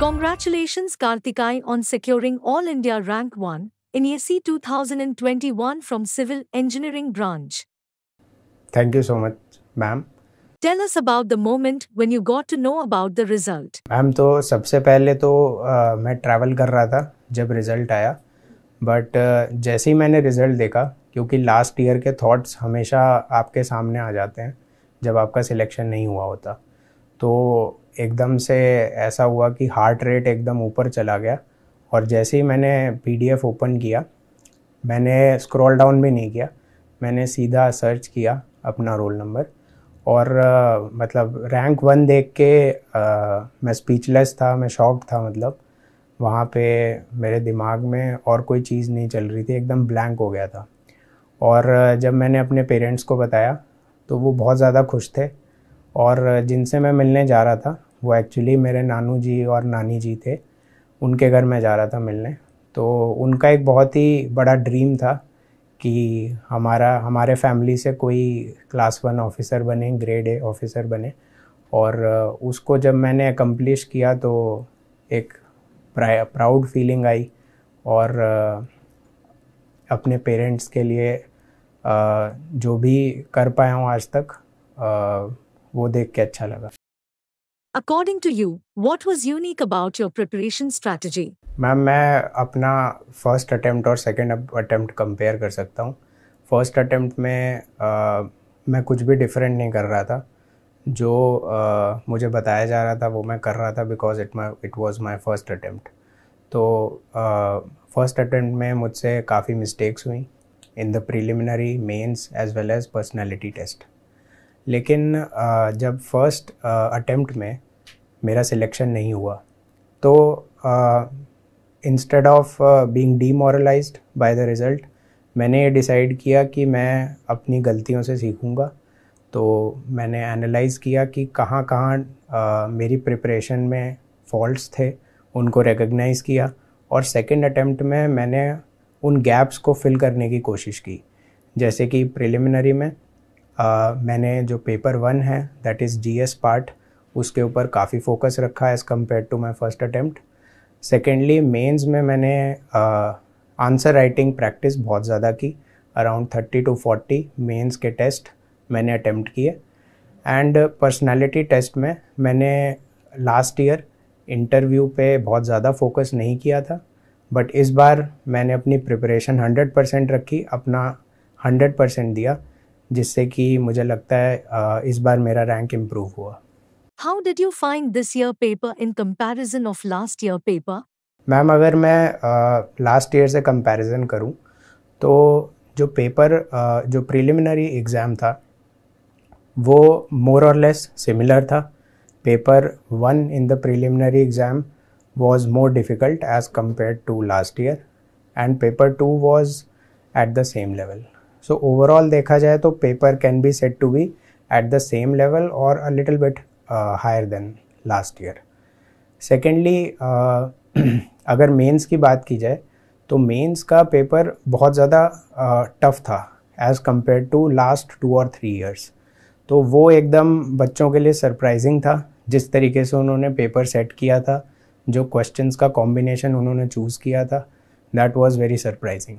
Congratulations Kartikai on securing All India Rank 1 in ESC 2021 from Civil Engineering branch. Thank you so much, ma'am. Tell us about the moment when you got to know about the result ma'am तो सबसे पहले तो आ, मैं travel कर रहा था जब रिज़ल्ट आया बट जैसे ही मैंने रिज़ल्ट देखा क्योंकि लास्ट ईयर के थॉट्स हमेशा आपके सामने आ जाते हैं जब आपका सिलेक्शन नहीं हुआ होता तो एकदम से ऐसा हुआ कि हार्ट रेट एकदम ऊपर चला गया और जैसे ही मैंने पी ओपन किया मैंने स्क्रॉल डाउन भी नहीं किया मैंने सीधा सर्च किया अपना रोल नंबर और आ, मतलब रैंक वन देख के आ, मैं स्पीचलेस था मैं शॉक था मतलब वहाँ पे मेरे दिमाग में और कोई चीज़ नहीं चल रही थी एकदम ब्लैंक हो गया था और जब मैंने अपने पेरेंट्स को बताया तो वो बहुत ज़्यादा खुश थे और जिनसे मैं मिलने जा रहा था वो एक्चुअली मेरे नानू जी और नानी जी थे उनके घर मैं जा रहा था मिलने तो उनका एक बहुत ही बड़ा ड्रीम था कि हमारा हमारे फैमिली से कोई क्लास वन ऑफिसर बने ग्रेड ए ऑफिसर बने और उसको जब मैंने अकम्प्लिश किया तो एक प्राउड फीलिंग आई और uh, अपने पेरेंट्स के लिए uh, जो भी कर पाया हूँ आज तक uh, वो देख के अच्छा लगा according to you what was unique about your preparation strategy ma'am मैं अपना फर्स्ट अटैम्प्ट और सेकेंड अटैम्प्ट कंपेयर कर सकता हूँ फर्स्ट अटैम्प्ट में आ, मैं कुछ भी डिफरेंट नहीं कर रहा था जो आ, मुझे बताया जा रहा था वो मैं कर रहा था because it my it was my first attempt तो फर्स्ट अटैम्प्ट में मुझसे काफ़ी मिस्टेक्स हुई in the preliminary mains as well as personality test लेकिन जब फर्स्ट अटेम्प्ट में मेरा सिलेक्शन नहीं हुआ तो instead of being demoralised by the result मैंने ये डिसाइड किया कि मैं अपनी गलतियों से सीखूँगा तो मैंने एनालाइज किया कि कहाँ कहाँ मेरी प्रिपरेशन में फॉल्ट्स थे उनको रिकग्नाइज़ किया और सेकेंड अटेम्प्ट में मैंने उन गैप्स को फिल करने की कोशिश की जैसे कि प्रिलिमिनरी में मैंने जो पेपर वन है दैट इज़ एस पार्ट उसके ऊपर काफ़ी फोकस रखा है as compared to my first attempt secondly mains में मैंने आंसर राइटिंग प्रैक्टिस बहुत ज़्यादा की around thirty two forty mains के टेस्ट मैंने अटैम्प्ट किए एंड पर्सनैलिटी टेस्ट में मैंने लास्ट ईयर इंटरव्यू पे बहुत ज़्यादा फोकस नहीं किया था बट इस बार मैंने अपनी प्रिपरेशन हंड्रेड परसेंट रखी अपना हंड्रेड परसेंट दिया जिससे कि मुझे लगता है इस बार मेरा रैंक इम्प्रूव हुआ how did you find this year paper in comparison of last year paper ma'am अगर मैं लास्ट ईयर से कंपैरिजन करूं तो जो पेपर uh, जो प्रिलिमिनरी एग्ज़ाम था वो मोर और लेस सिमिलर था paper one in the preliminary exam was more difficult as compared to last year and paper two was at the same level so overall देखा जाए तो paper can be set to be at the same level और a little bit higher than last year secondly अगर mains की बात की जाए तो मेंस का पेपर बहुत ज़्यादा टफ uh, था as compared to last two or three years तो वो एकदम बच्चों के लिए सरप्राइजिंग था जिस तरीके से उन्होंने पेपर सेट किया था जो क्वेश्चंस का कॉम्बिनेशन उन्होंने चूज़ किया था that was very surprising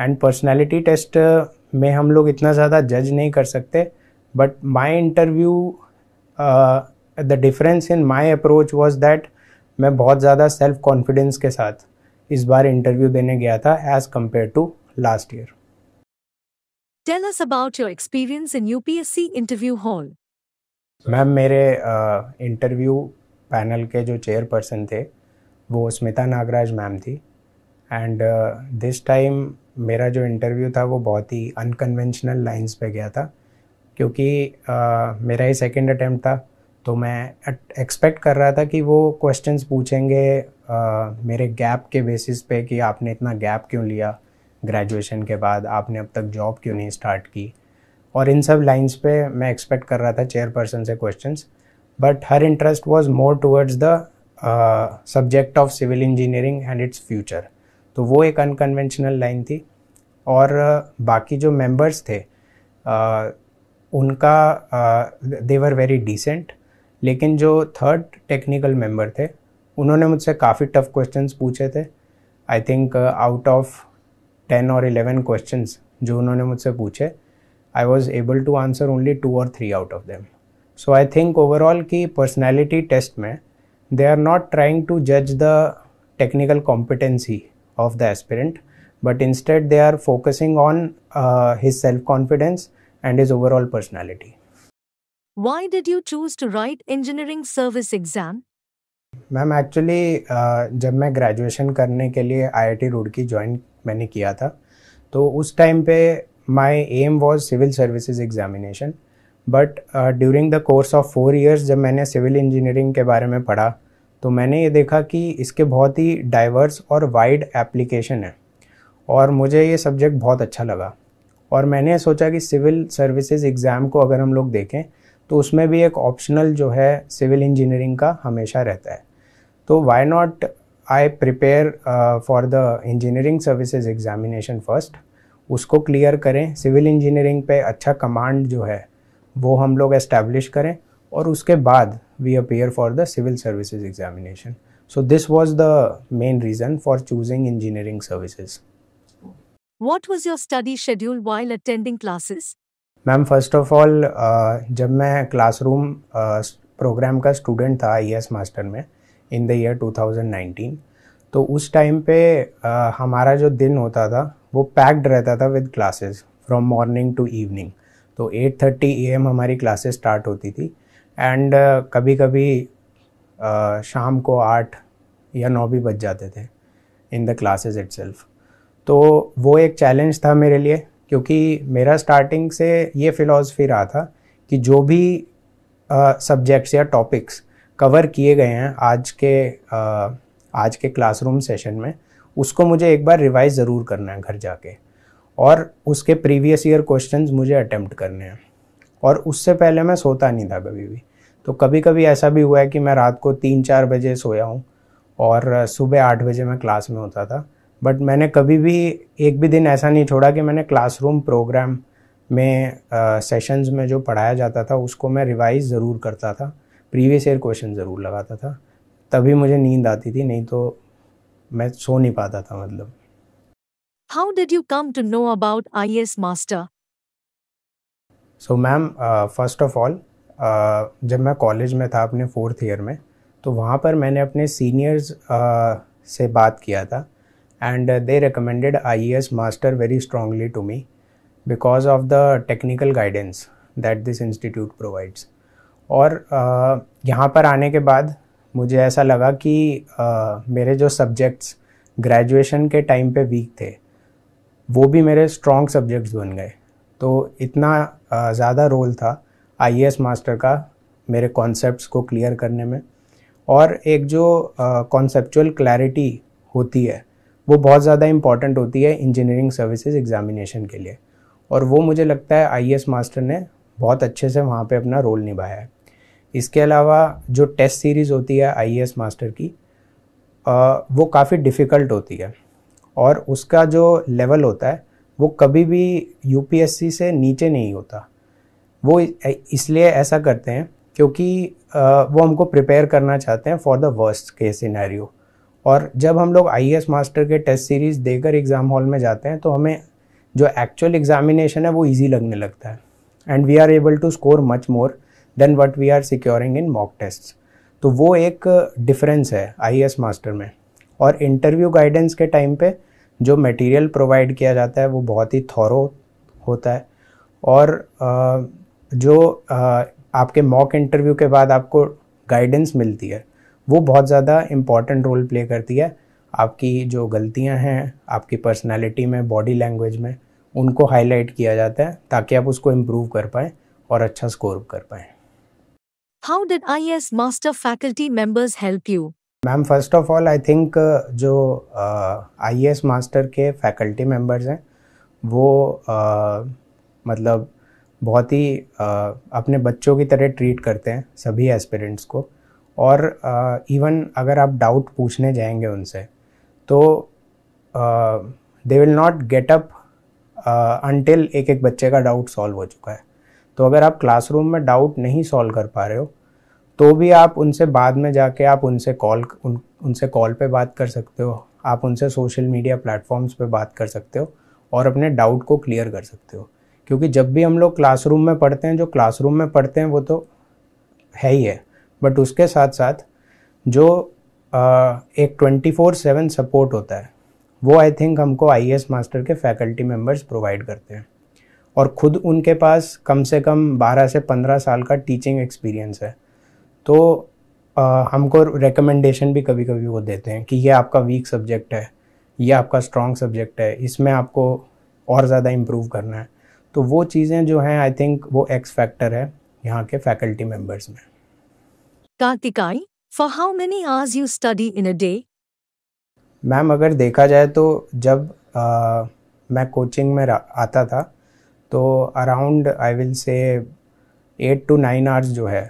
and personality test में हम लोग इतना ज़्यादा जज नहीं कर सकते but my interview the difference in my approach was that मैं बहुत ज़्यादा सेल्फ कॉन्फिडेंस के साथ इस बार इंटरव्यू देने गया था as compared to last year Tell us about your experience in UPSC interview hall. Ma'am मेरे इंटरव्यू uh, पैनल के जो चेयरपर्सन थे वो स्मिता नागराज मैम थी एंड दिस टाइम मेरा जो इंटरव्यू था वो बहुत ही अनकन्वेंशनल लाइंस पे गया था क्योंकि आ, मेरा ही सेकंड अटैम्प्ट था तो मैं एक्सपेक्ट कर रहा था कि वो क्वेश्चंस पूछेंगे आ, मेरे गैप के बेसिस पे कि आपने इतना गैप क्यों लिया ग्रेजुएशन के बाद आपने अब तक जॉब क्यों नहीं स्टार्ट की और इन सब लाइंस पे मैं एक्सपेक्ट कर रहा था चेयरपर्सन से questions but her interest was more towards the subject of civil engineering and its future तो वो एक अनकन्वेंशनल लाइन थी और बाकी जो मेंबर्स थे आ, उनका देवर वेरी डिसेंट लेकिन जो थर्ड टेक्निकल मेंबर थे उन्होंने मुझसे काफ़ी टफ क्वेश्चंस पूछे थे I think out of ten or eleven questions जो उन्होंने मुझसे पूछे I was able to answer only two or three out of them so I think overall की पर्सनैलिटी टेस्ट में they are not trying to जज the technical competency of the aspirant but instead they are focusing on uh, his self confidence and his overall personality why did you choose to write engineering service exam ma'am actually uh, जब मैं graduation करने के लिए IIT Roorkee join मैंने किया था तो उस टाइम पे my aim was civil services examination but during the course of four years जब मैंने सिविल इंजीनियरिंग के बारे में पढ़ा तो मैंने ये देखा कि इसके बहुत ही डाइवर्स और वाइड एप्लीकेशन है और मुझे ये सब्जेक्ट बहुत अच्छा लगा और मैंने सोचा कि सिविल सर्विसेज एग्ज़ाम को अगर हम लोग देखें तो उसमें भी एक ऑप्शनल जो है सिविल इंजीनियरिंग का हमेशा रहता है तो why not I prepare for the engineering services examination first उसको क्लियर करें सिविल इंजीनियरिंग पे अच्छा कमांड जो है वो हम लोग एस्टेब्लिश करें और उसके बाद we appear for the civil services examination so this was the main reason for choosing engineering services what was your study schedule while attending classes? Ma'am first of all जब मैं क्लासरूम प्रोग्राम uh, का student था I master में in the year 2019 तो उस time पे uh, हमारा जो दिन होता था वो पैक्ड रहता था with classes from morning to evening तो 8:30 एम हमारी क्लासेस स्टार्ट होती थी एंड uh, कभी कभी uh, शाम को आठ या नौ भी बज जाते थे इन द क्लासेज इट तो वो एक चैलेंज था मेरे लिए क्योंकि मेरा स्टार्टिंग से ये फ़िलासफ़ी रहा था कि जो भी सब्जेक्ट्स uh, या टॉपिक्स कवर किए गए हैं आज के uh, आज के क्लासरूम सेशन में उसको मुझे एक बार रिवाइज ज़रूर करना है घर जाके और उसके प्रीवियस ईयर क्वेश्चंस मुझे अटेम्प्ट करने हैं और उससे पहले मैं सोता नहीं था कभी भी तो कभी कभी ऐसा भी हुआ है कि मैं रात को तीन चार बजे सोया हूँ और सुबह आठ बजे मैं क्लास में होता था बट मैंने कभी भी एक भी दिन ऐसा नहीं छोड़ा कि मैंने क्लासरूम प्रोग्राम में सेशंस में जो पढ़ाया जाता था उसको मैं रिवाइज ज़रूर करता था प्रीवियस ईयर क्वेश्चन ज़रूर लगाता था तभी मुझे नींद आती थी नहीं तो मैं सो नहीं पाता था मतलब how did you come to know about I S Master so ma'am first of all जब मैं कॉलेज में था अपने फोर्थ ईयर में तो वहाँ पर मैंने अपने सीनियर्स uh, से बात किया था and they recommended I S Master very strongly to me because of the technical guidance that this institute provides और uh, यहाँ पर आने के बाद मुझे ऐसा लगा कि uh, मेरे जो सब्जेक्ट्स ग्रेजुएशन के टाइम पे वीक थे वो भी मेरे स्ट्रॉन्ग सब्जेक्ट्स बन गए तो इतना ज़्यादा रोल था आई मास्टर का मेरे कॉन्सेप्ट्स को क्लियर करने में और एक जो कॉन्सेप्चुअल क्लैरिटी होती है वो बहुत ज़्यादा इम्पॉर्टेंट होती है इंजीनियरिंग सर्विसेज एग्जामिनेशन के लिए और वो मुझे लगता है आई मास्टर ने बहुत अच्छे से वहाँ पे अपना रोल निभाया है इसके अलावा जो टेस्ट सीरीज़ होती है आई मास्टर की आ, वो काफ़ी डिफ़िकल्ट होती है और उसका जो लेवल होता है वो कभी भी यू से नीचे नहीं होता वो इसलिए ऐसा करते हैं क्योंकि वो हमको प्रिपेयर करना चाहते हैं फॉर द वर्स्ट के सिनेरियो और जब हम लोग आई मास्टर e के टेस्ट सीरीज़ देकर एग्ज़ाम हॉल में जाते हैं तो हमें जो एक्चुअल एग्जामिनेशन है वो ईजी लगने लगता है and we are able to score much more than what we are securing in mock test तो वो एक डिफरेंस है आई मास्टर e में और इंटरव्यू गाइडेंस के टाइम पे जो मटेरियल प्रोवाइड किया जाता है वो बहुत ही थॉरो होता है और जो आपके मॉक इंटरव्यू के बाद आपको गाइडेंस मिलती है वो बहुत ज़्यादा इम्पॉर्टेंट रोल प्ले करती है आपकी जो गलतियां हैं आपकी पर्सनालिटी में बॉडी लैंग्वेज में उनको हाईलाइट किया जाता है ताकि आप उसको इम्प्रूव कर पाएँ और अच्छा स्कोर कर पाएँ how did I S Master faculty members help you ma'am first of all I think जो आई एस मास्टर के फैकल्टी मेम्बर्स हैं वो uh, मतलब बहुत ही अपने बच्चों की तरह ट्रीट करते हैं सभी एस्पिरेंट्स को और इवन अगर आप डाउट पूछने जाएंगे उनसे तो they will not get up until एक एक बच्चे का डाउट सॉल्व हो चुका है तो अगर आप क्लासरूम में डाउट नहीं सॉल्व कर पा रहे हो तो भी आप उनसे बाद में जाके आप उनसे कॉल उन उनसे कॉल पे बात कर सकते हो आप उनसे सोशल मीडिया प्लेटफॉर्म्स पे बात कर सकते हो और अपने डाउट को क्लियर कर सकते हो क्योंकि जब भी हम लोग क्लासरूम में पढ़ते हैं जो क्लासरूम में पढ़ते हैं वो तो है ही है बट उसके साथ साथ जो आ, एक ट्वेंटी फोर सेवन सपोर्ट होता है वो आई थिंक हमको आई मास्टर के फैकल्टी मेम्बर्स प्रोवाइड करते हैं और ख़ुद उनके पास कम से कम 12 से 15 साल का टीचिंग एक्सपीरियंस है तो आ, हमको रिकमेंडेशन भी कभी कभी वो देते हैं कि ये आपका वीक सब्जेक्ट है ये आपका स्ट्रॉन्ग सब्जेक्ट है इसमें आपको और ज़्यादा इम्प्रूव करना है तो वो चीज़ें जो हैं आई थिंक वो एक्स फैक्टर है यहाँ के फैकल्टी मेंबर्स में कार्तिकाई for how many hours you study in a day ma'am अगर देखा जाए तो जब आ, मैं कोचिंग में आता था तो around I will say eight to nine hours जो है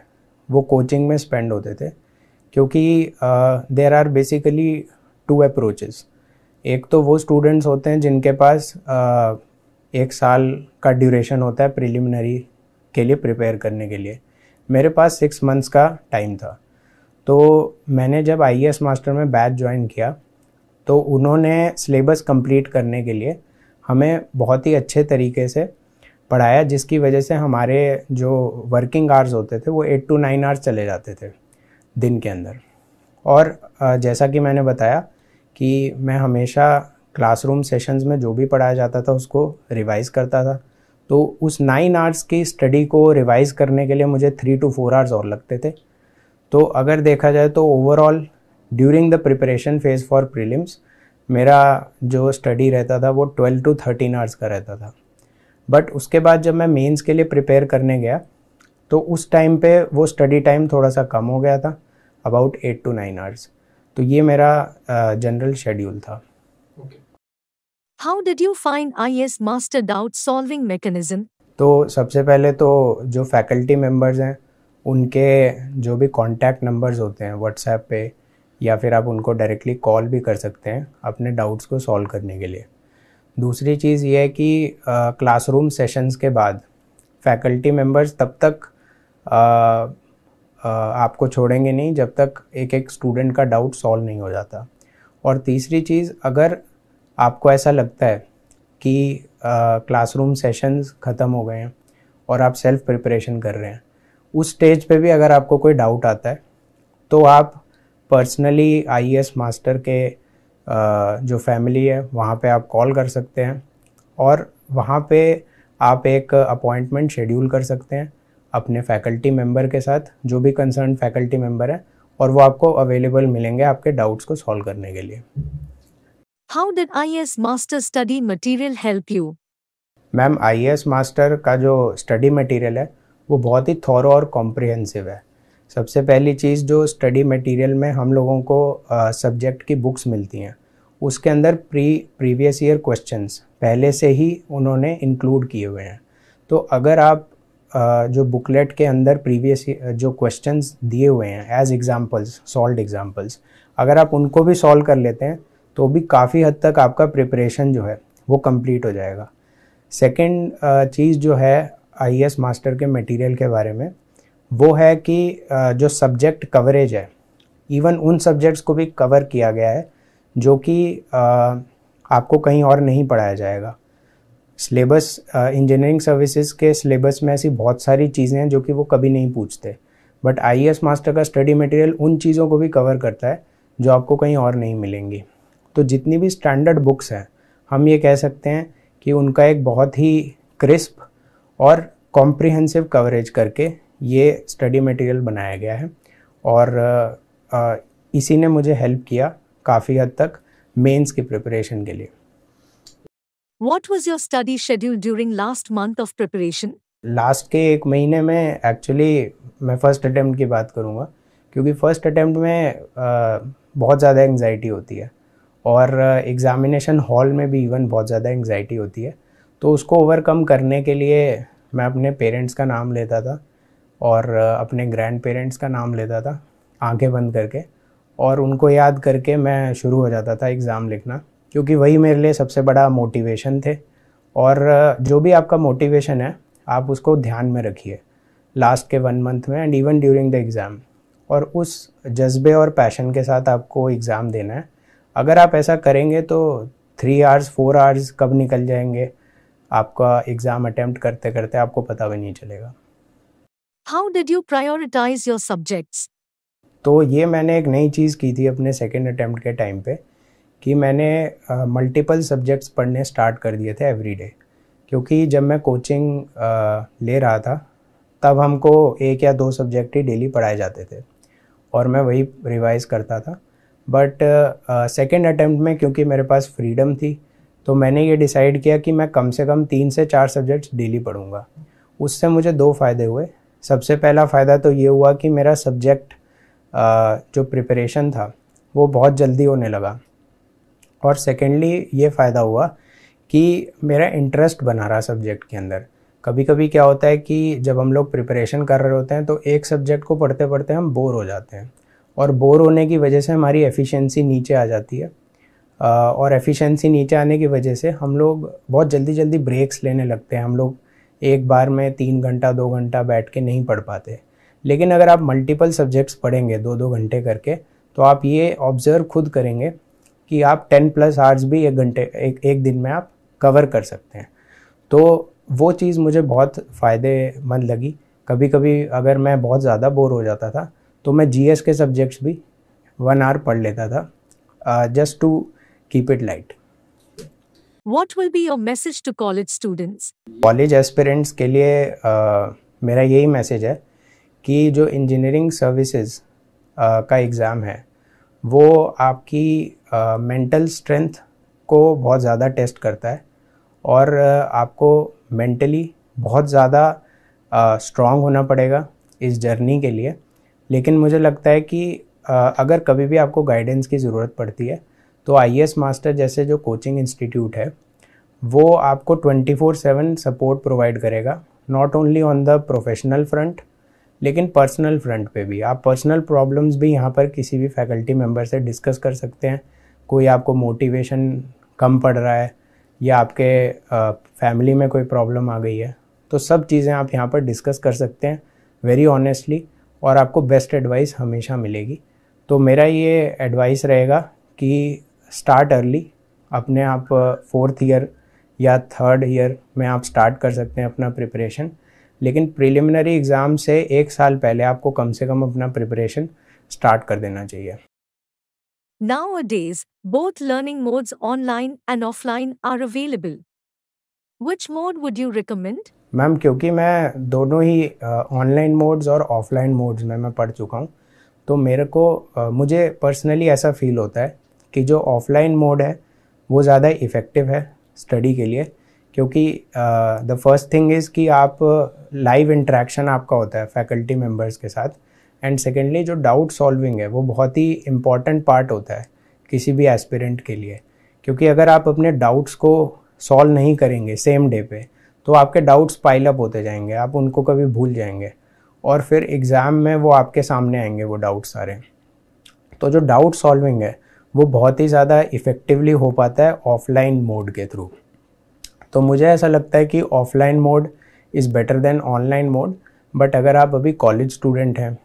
वो कोचिंग में स्पेंड होते थे क्योंकि there are basically two approaches एक तो वो स्टूडेंट्स होते हैं जिनके पास आ, एक साल का ड्यूरेशन होता है प्रिलिमिनरी के लिए प्रिपेयर करने के लिए मेरे पास सिक्स मंथ्स का टाइम था तो मैंने जब आई मास्टर e में बैच ज्वाइन किया तो उन्होंने सिलेबस कंप्लीट करने के लिए हमें बहुत ही अच्छे तरीके से पढ़ाया जिसकी वजह से हमारे जो वर्किंग आवर्स होते थे वो एट टू नाइन आवर्स चले जाते थे दिन के अंदर और जैसा कि मैंने बताया कि मैं हमेशा क्लासरूम सेशंस में जो भी पढ़ाया जाता था उसको रिवाइज़ करता था तो उस नाइन आवर्स की स्टडी को रिवाइज़ करने के लिए मुझे थ्री टू फोर आवर्स और लगते थे तो अगर देखा जाए तो overall during the preparation phase for prelims मेरा जो स्टडी रहता था वो ट्वेल्व टू थर्टीन आवर्स का रहता था बट उसके बाद जब मैं मेंस के लिए प्रिपेयर करने गया तो उस टाइम पे वो स्टडी टाइम थोड़ा सा कम हो गया था about eight to nine hours तो ये मेरा जनरल शेड्यूल था how did you find S Master doubt solving mechanism तो सबसे पहले तो जो फैकल्टी मेंबर्स हैं उनके जो भी कॉन्टैक्ट नंबर्स होते हैं व्हाट्सएप पे या फिर आप उनको डायरेक्टली कॉल भी कर सकते हैं अपने डाउट्स को सॉल्व करने के लिए दूसरी चीज़ ये है कि क्लासरूम सेशंस के बाद फैकल्टी मेंबर्स तब तक आ, आ, आपको छोड़ेंगे नहीं जब तक एक एक स्टूडेंट का डाउट सॉल्व नहीं हो जाता और तीसरी चीज़ अगर आपको ऐसा लगता है कि क्लासरूम सेशंस ख़त्म हो गए हैं और आप सेल्फ प्रिपरेशन कर रहे हैं उस स्टेज पे भी अगर आपको कोई डाउट आता है तो आप पर्सनली आई मास्टर के आ, जो फैमिली है वहाँ पे आप कॉल कर सकते हैं और वहाँ पे आप एक अपॉइंटमेंट शेड्यूल कर सकते हैं अपने फैकल्टी मेम्बर के साथ जो भी कंसर्न फैकल्टी मेम्बर है और वो आपको अवेलेबल मिलेंगे आपके डाउट्स को सॉल्व करने के लिए how did S Master study material help you ma'am S Master का जो स्टडी मटेरियल है वो बहुत ही थॉरो और कॉम्प्रिहेंसिव है सबसे पहली चीज़ जो स्टडी मटेरियल में हम लोगों को सब्जेक्ट की बुक्स मिलती हैं उसके अंदर प्री प्रीवियस ईयर क्वेश्चंस पहले से ही उन्होंने इंक्लूड किए हुए हैं तो अगर आप आ, जो बुकलेट के अंदर प्रीवियस जो क्वेश्चंस दिए हुए हैं एज एग्जांपल्स सॉल्ड एग्जांपल्स अगर आप उनको भी सॉल्व कर लेते हैं तो भी काफ़ी हद तक आपका प्रिपरेशन जो है वो कंप्लीट हो जाएगा सेकंड चीज़ जो है आई मास्टर e के मटेरियल के बारे में वो है कि जो सब्जेक्ट कवरेज है इवन उन सब्जेक्ट्स को भी कवर किया गया है जो कि आपको कहीं और नहीं पढ़ाया जाएगा सिलेबस इंजीनियरिंग सर्विसेज के सिलेबस में ऐसी बहुत सारी चीज़ें हैं जो कि वो कभी नहीं पूछते बट आई मास्टर का स्टडी मटेरियल उन चीज़ों को भी कवर करता है जो आपको कहीं और नहीं मिलेंगी तो जितनी भी स्टैंडर्ड बुक्स हैं हम ये कह सकते हैं कि उनका एक बहुत ही क्रिस्प और कॉम्प्रिहेंसिव कवरेज करके ये स्टडी मटेरियल बनाया गया है और इसी ने मुझे हेल्प किया काफ़ी हद तक मेंस की प्रिपरेशन के लिए what was your study schedule during last month of preparation last के एक महीने में एक्चुअली मैं फ़र्स्ट अटैम्प्ट की बात करूँगा क्योंकि फ़र्स्ट अटैम्प्ट में आ, बहुत ज़्यादा एंग्जाइटी होती है और एग्ज़ामिनेशन uh, हॉल में भी इवन बहुत ज़्यादा एंग्जाइटी होती है तो उसको ओवरकम करने के लिए मैं अपने पेरेंट्स का नाम लेता था और uh, अपने ग्रैंड पेरेंट्स का नाम लेता था आंखें बंद करके और उनको याद करके मैं शुरू हो जाता था एग्ज़ाम लिखना क्योंकि वही मेरे लिए सबसे बड़ा मोटिवेशन थे और uh, जो भी आपका मोटिवेशन है आप उसको ध्यान में रखिए लास्ट के वन मंथ में and even during the exam और उस जज्बे और पैशन के साथ आपको एग्ज़ाम देना है अगर आप ऐसा करेंगे तो थ्री आवर्स फोर आवर्स कब निकल जाएंगे आपका एग्ज़ाम अटैम्प्ट करते करते आपको पता भी नहीं चलेगा how did you prioritise your subjects तो ये मैंने एक नई चीज़ की थी अपने सेकेंड अटैम्प्ट के टाइम पे कि मैंने मल्टीपल uh, सब्जेक्ट्स पढ़ने स्टार्ट कर दिए थे एवरी डे क्योंकि जब मैं कोचिंग uh, ले रहा था तब हमको एक या दो सब्जेक्ट ही डेली पढ़ाए जाते थे और मैं वही रिवाइज़ करता था बट सेकेंड अटैम्प्ट में क्योंकि मेरे पास फ्रीडम थी तो मैंने ये डिसाइड किया कि मैं कम से कम तीन से चार सब्जेक्ट्स डेली पढ़ूँगा उससे मुझे दो फ़ायदे हुए सबसे पहला फ़ायदा तो ये हुआ कि मेरा सब्जेक्ट uh, जो प्रिपरेशन था वो बहुत जल्दी होने लगा और सेकेंडली ये फ़ायदा हुआ कि मेरा इंटरेस्ट बना रहा सब्जेक्ट के अंदर कभी कभी क्या होता है कि जब हम लोग प्रिपरेशन कर रहे होते हैं तो एक सब्जेक्ट को पढ़ते पढ़ते हम बोर हो जाते हैं और बोर होने की वजह से हमारी एफिशिएंसी नीचे आ जाती है और एफिशिएंसी नीचे आने की वजह से हम लोग बहुत जल्दी जल्दी ब्रेक्स लेने लगते हैं हम लोग एक बार में तीन घंटा दो घंटा बैठ के नहीं पढ़ पाते लेकिन अगर आप मल्टीपल सब्जेक्ट्स पढ़ेंगे दो दो घंटे करके तो आप ये ऑब्ज़र्व खुद करेंगे कि आप टेन प्लस आवर्स भी एक घंटे एक एक दिन में आप कवर कर सकते हैं तो वो चीज़ मुझे बहुत फ़ायदेमंद लगी कभी कभी अगर मैं बहुत ज़्यादा बोर हो जाता था तो मैं जी के सब्जेक्ट्स भी वन आवर पढ़ लेता था just to keep it light what will be your message to college students college aspirants के लिए uh, मेरा यही मैसेज है कि जो इंजीनियरिंग सर्विसेज uh, का एग्ज़ाम है वो आपकी मेंटल uh, स्ट्रेंथ को बहुत ज़्यादा टेस्ट करता है और uh, आपको मेंटली बहुत ज़्यादा स्ट्रांग uh, होना पड़ेगा इस जर्नी के लिए लेकिन मुझे लगता है कि अगर कभी भी आपको गाइडेंस की ज़रूरत पड़ती है तो आई मास्टर जैसे जो कोचिंग इंस्टीट्यूट है वो आपको twenty four seven support provide करेगा not only on the professional front लेकिन पर्सनल फ्रंट पे भी आप पर्सनल प्रॉब्लम्स भी यहाँ पर किसी भी फैकल्टी मेम्बर से डिस्कस कर सकते हैं कोई आपको मोटिवेशन कम पड़ रहा है या आपके फैमिली में कोई प्रॉब्लम आ गई है तो सब चीज़ें आप यहाँ पर डिस्कस कर सकते हैं वेरी ऑनेस्टली और आपको बेस्ट एडवाइस हमेशा मिलेगी तो मेरा ये एडवाइस रहेगा कि स्टार्ट अर्ली अपने आप फोर्थ ईयर या थर्ड ईयर में आप स्टार्ट कर सकते हैं अपना प्रिपरेशन लेकिन प्रिलिमिनरी एग्ज़ाम से एक साल पहले आपको कम से कम अपना प्रिपरेशन स्टार्ट कर देना चाहिए Nowadays, both learning modes online and offline are available. Which mode would you recommend? Ma'am क्योंकि मैं दोनों ही ऑनलाइन मोड्स और ऑफलाइन मोड्स में मैं पढ़ चुका हूँ तो मेरे को आ, मुझे पर्सनली ऐसा फील होता है कि जो ऑफलाइन मोड है वो ज़्यादा इफ़ेक्टिव है स्टडी के लिए क्योंकि द फर्स्ट थिंग इज़ कि आप लाइव इंट्रैक्शन आपका होता है फैकल्टी मेम्बर्स के साथ एंड सेकेंडली जो डाउट सॉल्विंग है वो बहुत ही इम्पॉर्टेंट पार्ट होता है किसी भी एस्पिरेंट के लिए क्योंकि अगर आप अपने डाउट्स को सॉल्व नहीं करेंगे सेम डे पे तो आपके डाउट्स पाइलअप होते जाएंगे आप उनको कभी भूल जाएंगे और फिर एग्ज़ाम में वो आपके सामने आएंगे वो डाउट्स सारे तो जो डाउट सॉल्विंग है वो बहुत ही ज़्यादा इफ़ेक्टिवली हो पाता है ऑफलाइन मोड के थ्रू तो मुझे ऐसा लगता है कि offline mode is better than online mode but अगर आप अभी कॉलेज स्टूडेंट हैं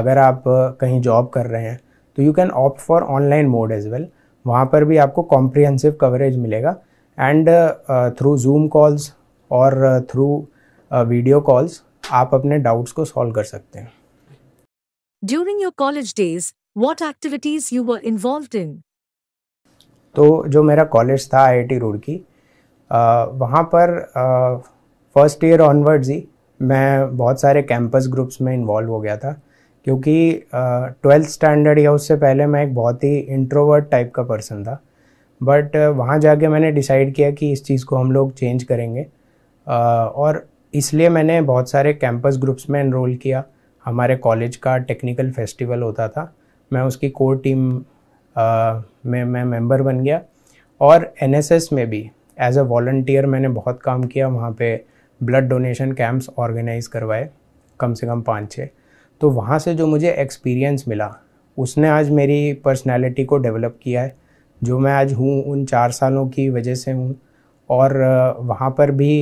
अगर आप कहीं जॉब कर रहे हैं तो you can opt for online mode as well वहाँ पर भी आपको कॉम्प्रिहेंसिव कवरेज मिलेगा एंड थ्रू जूम कॉल्स और थ्रू वीडियो कॉल्स आप अपने डाउट्स को सॉल्व कर सकते हैं during your college days what activities you were involved in तो जो मेरा कॉलेज था आई आई रोड रुड़की वहाँ पर फर्स्ट ईयर ऑनवर्ड्स ही मैं बहुत सारे कैंपस ग्रुप्स में इन्वॉल्व हो गया था क्योंकि ट्वेल्थ स्टैंडर्ड या उससे पहले मैं एक बहुत ही इंट्रोवर्ट टाइप का पर्सन था बट uh, वहाँ जाके मैंने डिसाइड किया कि इस चीज़ को हम लोग चेंज करेंगे और इसलिए मैंने बहुत सारे कैंपस ग्रुप्स में इनरोल किया हमारे कॉलेज का टेक्निकल फेस्टिवल होता था मैं उसकी कोर टीम में मैं मेंबर बन गया और एनएसएस में भी एज अ वॉल्टियर मैंने बहुत काम किया वहाँ पे ब्लड डोनेशन कैंप्स ऑर्गेनाइज़ करवाए कम से कम पाँच छः तो वहाँ से जो मुझे एक्सपीरियंस मिला उसने आज मेरी पर्सनैलिटी को डेवलप किया है जो मैं आज हूँ उन चार सालों की वजह से हूँ और वहाँ पर भी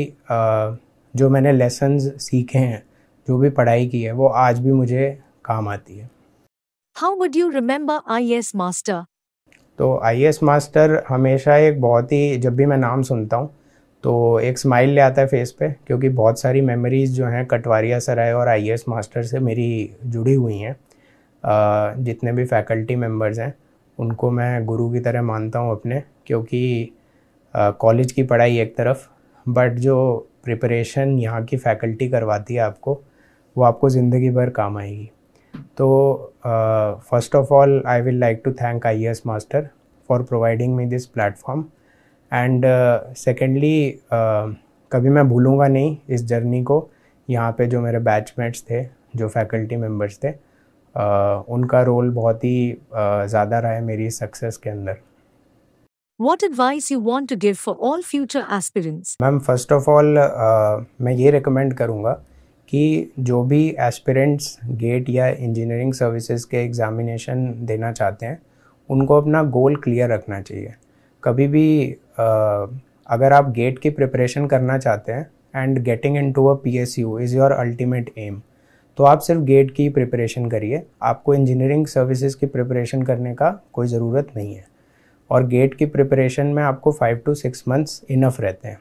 जो मैंने लेसन्स सीखे हैं जो भी पढ़ाई की है वो आज भी मुझे काम आती है how would you remember I S Master तो आई एस मास्टर हमेशा एक बहुत ही जब भी मैं नाम सुनता हूँ तो एक स्माइल ले आता है फेस पे क्योंकि बहुत सारी मेमोरीज़ जो हैं कटवारिया सराय और आई एस मास्टर से मेरी जुड़ी हुई हैं जितने भी फैकल्टी मेम्बर्स हैं उनको मैं गुरु की तरह मानता हूँ अपने क्योंकि कॉलेज की पढ़ाई एक तरफ बट जो प्रिपरेशन यहाँ की फैकल्टी करवाती है आपको वो आपको ज़िंदगी भर काम आएगी तो first of all I will like to thank I S Master for providing me this platform and secondly कभी मैं भूलूंगा नहीं इस जर्नी को यहाँ पे जो मेरे बैचमेट्स थे जो फैकल्टी मेंबर्स थे uh, उनका रोल बहुत ही uh, ज़्यादा रहा है मेरी सक्सेस के अंदर what advice you want to give for all future aspirants ma'am first of all मैं ये रिकमेंड करूँगा कि जो भी एस्पिरेंट्स गेट या इंजीनियरिंग सर्विसेज के एग्ज़ामिनेशन देना चाहते हैं उनको अपना गोल क्लियर रखना चाहिए कभी भी uh, अगर आप गेट की प्रिपरेशन करना चाहते हैं and getting into a P S U is your ultimate aim तो आप सिर्फ गेट की प्रिपरेशन करिए आपको इंजीनियरिंग सर्विसेज की प्रिपरेशन करने का कोई ज़रूरत नहीं है और गेट की प्रिपरेशन में आपको five to six months enough रहते हैं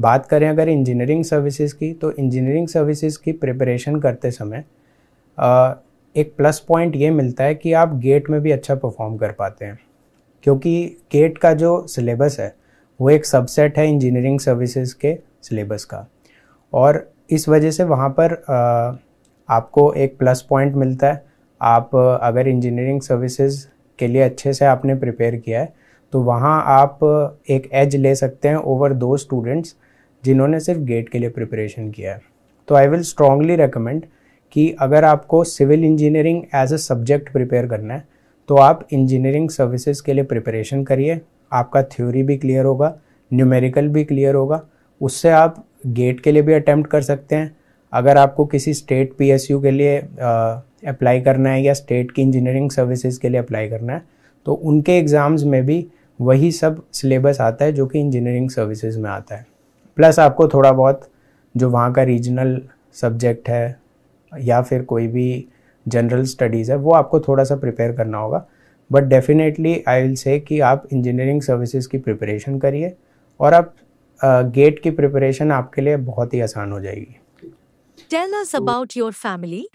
बात करें अगर इंजीनियरिंग सर्विसेज की तो इंजीनियरिंग सर्विसेज की प्रिपरेशन करते समय आ, एक प्लस पॉइंट ये मिलता है कि आप गेट में भी अच्छा परफॉर्म कर पाते हैं क्योंकि गेट का जो सिलेबस है वो एक सबसेट है इंजीनियरिंग सर्विसेज के सिलेबस का और इस वजह से वहाँ पर आ, आपको एक प्लस पॉइंट मिलता है आप अगर इंजीनियरिंग सर्विसेज के लिए अच्छे से आपने प्रिपेयर किया है तो वहाँ आप एक एज ले सकते हैं ओवर दो स्टूडेंट्स जिन्होंने सिर्फ गेट के लिए प्रिपरेशन किया है तो आई विल स्ट्रांगली रिकमेंड कि अगर आपको civil engineering as a subject prepare करना है तो आप इंजीनियरिंग सर्विसेज के लिए प्रिपरेशन करिए आपका थ्योरी भी क्लियर होगा न्यूमेरिकल भी क्लियर होगा उससे आप गेट के लिए भी अटैम्प्ट कर सकते हैं अगर आपको किसी स्टेट पीएसयू के लिए अप्लाई करना है या स्टेट की इंजीनियरिंग सर्विसेज के लिए अप्लाई करना है तो उनके एग्ज़ाम्स में भी वही सब सिलेबस आता है जो कि इंजीनियरिंग सर्विसेज में आता है प्लस आपको थोड़ा बहुत जो वहाँ का रीजनल सब्जेक्ट है या फिर कोई भी जनरल स्टडीज़ है वो आपको थोड़ा सा प्रिपेयर करना होगा बट डेफिनेटली आई विल से कि आप इंजीनियरिंग सर्विसेज की प्रिपरेशन करिए और आप गेट की प्रिपरेशन आपके लिए बहुत ही आसान हो जाएगी tell us about your family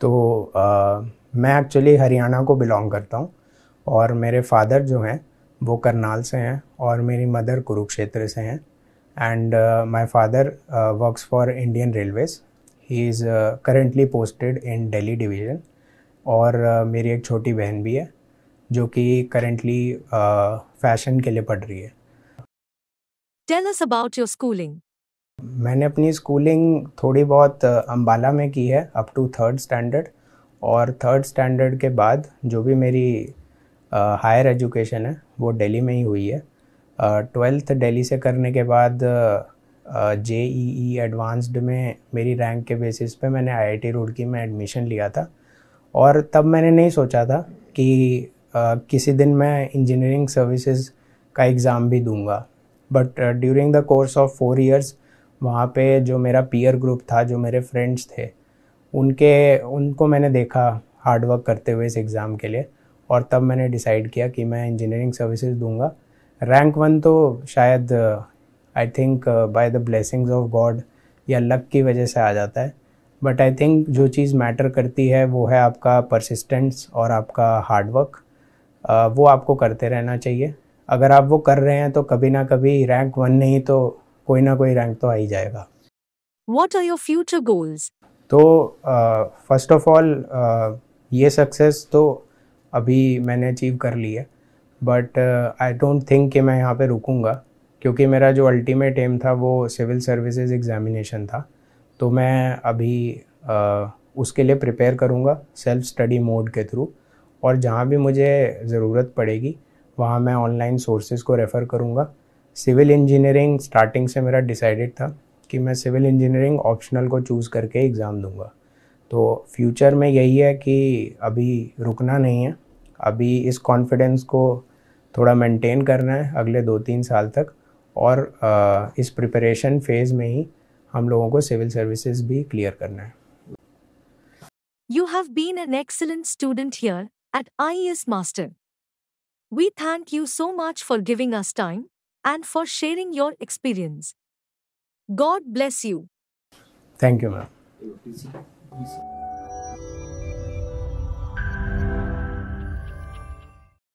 तो आ, मैं एक्चुअली हरियाणा को बिलोंग करता हूँ और मेरे फादर जो हैं वो करनाल से हैं और मेरी मदर कुरुक्षेत्र से हैं and my father works for Indian Railways he is currently posted in Delhi division और uh, मेरी एक छोटी बहन भी है जो कि करेंटली फैशन के लिए पढ़ रही है Tell us about your schooling. मैंने अपनी स्कूलिंग थोड़ी बहुत अम्बाला में की है अप टू थर्ड स्टैंडर्ड और थर्ड स्टैंडर्ड के बाद जो भी मेरी हायर एजुकेशन है वो दिल्ली में ही हुई है ट्वेल्थ दिल्ली से करने के बाद जे ई ई एडवांस्ड में मेरी रैंक के बेसिस पे मैंने आईआईटी रुड़की में एडमिशन लिया था और तब मैंने नहीं सोचा था कि uh, किसी दिन मैं इंजीनियरिंग सर्विसेज का एग्ज़ाम भी दूंगा but during the course of four years वहाँ पे जो मेरा पीयर ग्रुप था जो मेरे फ्रेंड्स थे उनके उनको मैंने देखा हार्डवर्क करते हुए इस एग्ज़ाम के लिए और तब मैंने डिसाइड किया कि मैं इंजीनियरिंग सर्विसेज दूंगा रैंक वन तो शायद I think by the blessings of God या लक की वजह से आ जाता है बट आई थिंक जो चीज़ मैटर करती है वो है आपका परसिस्टेंस और आपका हार्डवर्क वो आपको करते रहना चाहिए अगर आप वो कर रहे हैं तो कभी ना कभी रैंक वन नहीं तो कोई ना कोई रैंक तो आ ही जाएगा what are your future goals तो फर्स्ट ऑफ ऑल ये सक्सेस तो अभी मैंने अचीव कर ली है बट आई डोंट थिंक कि मैं यहाँ पे रुकूंगा क्योंकि मेरा जो अल्टीमेट एम था वो सिविल सर्विसेज एग्ज़ामिनेशन था तो मैं अभी uh, उसके लिए प्रिपेयर करूँगा सेल्फ स्टडी मोड के थ्रू और जहाँ भी मुझे ज़रूरत पड़ेगी वहाँ मैं ऑनलाइन सोर्सेज को रेफ़र करूँगा सिविल इंजीनियरिंग स्टार्टिंग से मेरा डिसाइडेड था कि मैं सिविल इंजीनियरिंग ऑप्शनल को चूज़ करके एग्ज़ाम दूंगा तो फ्यूचर में यही है कि अभी रुकना नहीं है अभी इस कॉन्फिडेंस को थोड़ा मेंटेन करना है अगले दो तीन साल तक और इस प्रिपरेशन फेज़ में ही हम लोगों को सिविल सर्विसेज भी क्लियर करना है you have been an excellent student here at IES Master we thank you so much for giving us time and for sharing your experience. God bless you. Thank you, ma'am.